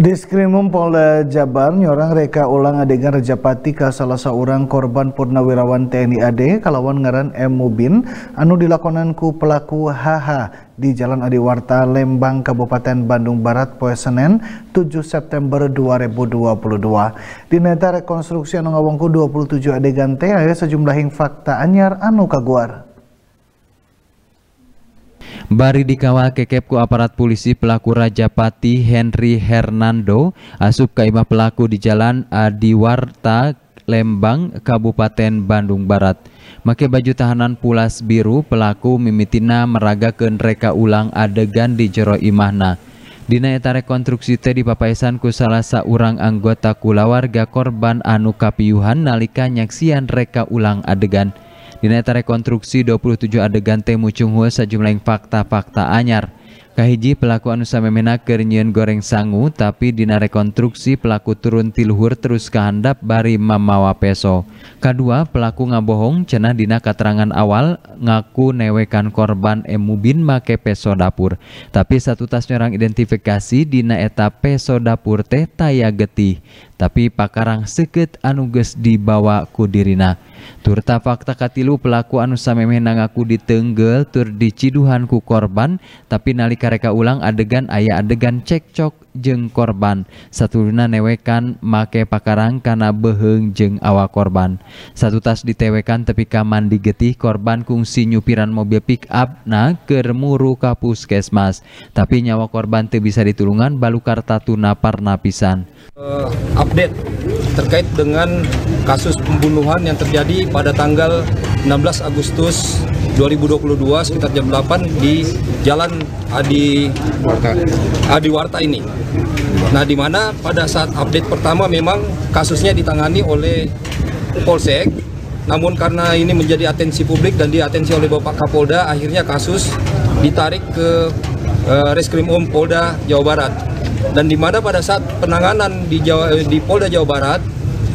Di Skrimum Polda Jabar, nyorang reka ulang adegan rejapati ke salah seorang korban purnawirawan TNI AD, kalawan ngaran M. Mubin, anu dilakonan ku pelaku HH di Jalan Adiwarta, Lembang, Kabupaten Bandung Barat, Poe Senen, 7 September 2022. Di neta rekonstruksi anu ngawangku 27 adegan ada sejumlah hing fakta anyar anu kaguar. Bari dikawal kekepku aparat polisi pelaku Raja Pati Henry Hernando asup kaimah pelaku di Jalan Adiwarta Lembang, Kabupaten Bandung Barat. Make baju tahanan pulas biru pelaku mimitina meragakeun reka ulang adegan di jero imahna. Dina eta rekonstruksi teh ku salah saurang anggota kulawarga korban anu kapiyuhan nalika nyaksian reka ulang adegan. Dinata rekonstruksi 27 adegan Temu Chunghua sejumlah fakta-fakta anyar. Kahiji pelaku anu samemena menaker nyieun goreng sangu tapi dina rekonstruksi pelaku turun tiluhur terus kehandap bari mamawa peso. Kedua, pelaku ngabohong cenah dina keterangan awal ngaku newekan korban emubin make peso dapur. Tapi satu tas nyerang identifikasi dina eta peso dapur teh taya getih. Tapi pakarang seket anuges dibawa ku dirina. Turta fakta katilu pelaku anu samemeh nangaku ditenggel tur diciduhan ku korban. Tapi nalika reka ulang adegan ayah adegan cekcok jeng korban. Satuluna newekan make pakarang kana beheng jeng awa korban. Satu tas ditewekan tepi kaman digetih. korban kungsi nyupiran mobil pick up na kermuru kapus kesmas. Tapi nyawa korban tidak bisa ditulungan balukar tuna parna Uh, update terkait dengan kasus pembunuhan yang terjadi pada tanggal 16 Agustus 2022 sekitar jam 8 di Jalan Adi Warta. Adi Warta ini. Nah, di mana pada saat update pertama memang kasusnya ditangani oleh Polsek. Namun karena ini menjadi atensi publik dan diatensi oleh Bapak Kapolda, akhirnya kasus ditarik ke uh, Reskrim Um Polda Jawa Barat. Dan di mana pada saat penanganan di, Jawa, eh, di Polda Jawa Barat,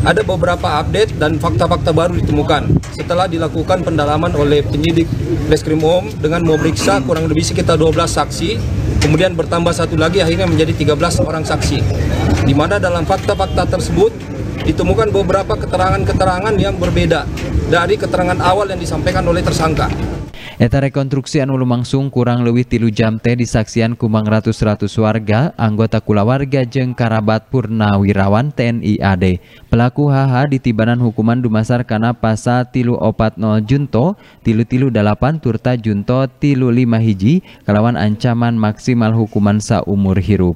ada beberapa update dan fakta-fakta baru ditemukan setelah dilakukan pendalaman oleh penyidik Reskrim UM dengan memeriksa kurang lebih sekitar 12 saksi kemudian bertambah satu lagi akhirnya menjadi 13 orang saksi di mana dalam fakta-fakta tersebut ditemukan beberapa keterangan-keterangan yang berbeda dari keterangan awal yang disampaikan oleh tersangka. Eta rekonstruksi anu lumangsung kurang lebih tilu jam teh disaksian kumang ratus-ratus warga, anggota kula warga jeng karabat Purnawirawan TNI AD. Pelaku HH ditibanan hukuman dumasar karena pasal tilu opat nol junto, tilu tilu delapan turta junto tilu lima hiji, kelawan ancaman maksimal hukuman saumur hirup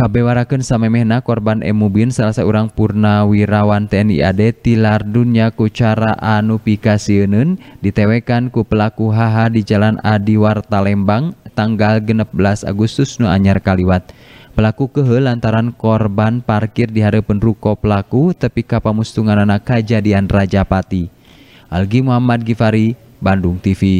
kabewaraken samemehna korban Emubin salah seorang purnawirawan TNI AD tilar dunya ku cara anu ditewekan ku pelaku HH di Jalan Adiwarta Lembang tanggal 16 Agustus nu anyar kaliwat. Pelaku kehe lantaran korban parkir di hadapan ruko pelaku tepi ka pamustunganana kajadian Rajapati. Algi Muhammad Gifari, Bandung TV.